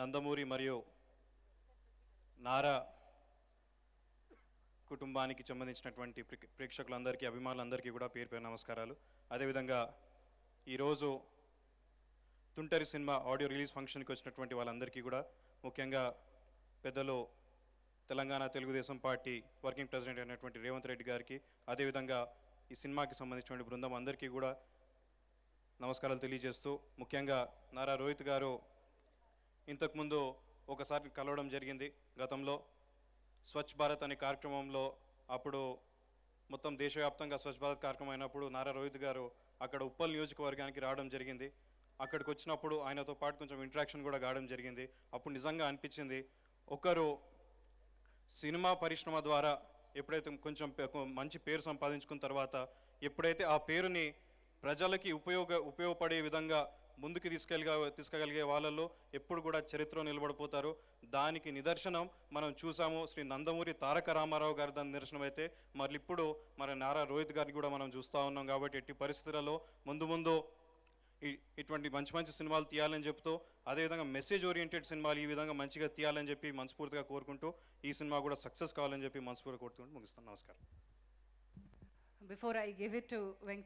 నందమూరి మరియు నారా కుటుంబానికి సంబంధించినటువంటి ప్రేక్షకులందరికీ అభిమానులందరికీ కూడా పేరు పేరు నమస్కారాలు అదేవిధంగా ఈరోజు తుంటరి సినిమా ఆడియో రిలీజ్ ఫంక్షన్కి వచ్చినటువంటి వాళ్ళందరికీ కూడా ముఖ్యంగా పెద్దలు Telangana Telugu Desam party working president అయినటువంటి రేవంత్ రెడ్డి గారికి అదేవిధంగా ఈ సినిమాకి సంబంధించినటువంటి బృందం అందరికీ కూడా నమస్కారాలు తెలియజేస్తూ ముఖ్యంగా నారా రోహిత్ గారు ఇంతకుముందు ఒకసారి కలవడం జరిగింది గతంలో స్వచ్ఛ భారత్ అనే కార్యక్రమంలో అప్పుడు మొత్తం దేశవ్యాప్తంగా స్వచ్ఛ భారత్ కార్యక్రమం అయినప్పుడు నారా రోహిత్ గారు అక్కడ ఉప్పల్ నియోజకవర్గానికి రావడం జరిగింది అక్కడికి వచ్చినప్పుడు ఆయనతో పాటు కొంచెం ఇంటరాక్షన్ కూడా కావడం జరిగింది అప్పుడు నిజంగా అనిపించింది ఒకరు సినిమా పరిశ్రమ ద్వారా ఎప్పుడైతే కొంచెం మంచి పేరు సంపాదించుకున్న తర్వాత ఎప్పుడైతే ఆ పేరుని ప్రజలకి ఉపయోగ ఉపయోగపడే విధంగా ముందుకు తీసుకెళ్ళ తీసుకోగలిగే వాళ్ళల్లో ఎప్పుడు కూడా చరిత్రలో నిలబడిపోతారు దానికి నిదర్శనం మనం చూసాము శ్రీ నందమూరి తారక రామారావు గారి దాని నిదర్శనం అయితే మరి ఇప్పుడు మన నారా రోహిత్ గారిని కూడా మనం చూస్తూ ఉన్నాం కాబట్టి ఎట్టి పరిస్థితులలో ముందు ముందు ఇటువంటి మంచి మంచి సినిమాలు తీయాలని చెప్తూ అదేవిధంగా మెసేజ్ ఓరియంటెడ్ సినిమాలు ఈ విధంగా మంచిగా తీయాలని చెప్పి మనస్ఫూర్తిగా కోరుకుంటూ ఈ సినిమా కూడా సక్సెస్ కావాలని చెప్పి మనస్ఫూర్తిగా కోరుకుంటూ ముగిస్తాను నమస్కారం before I give it to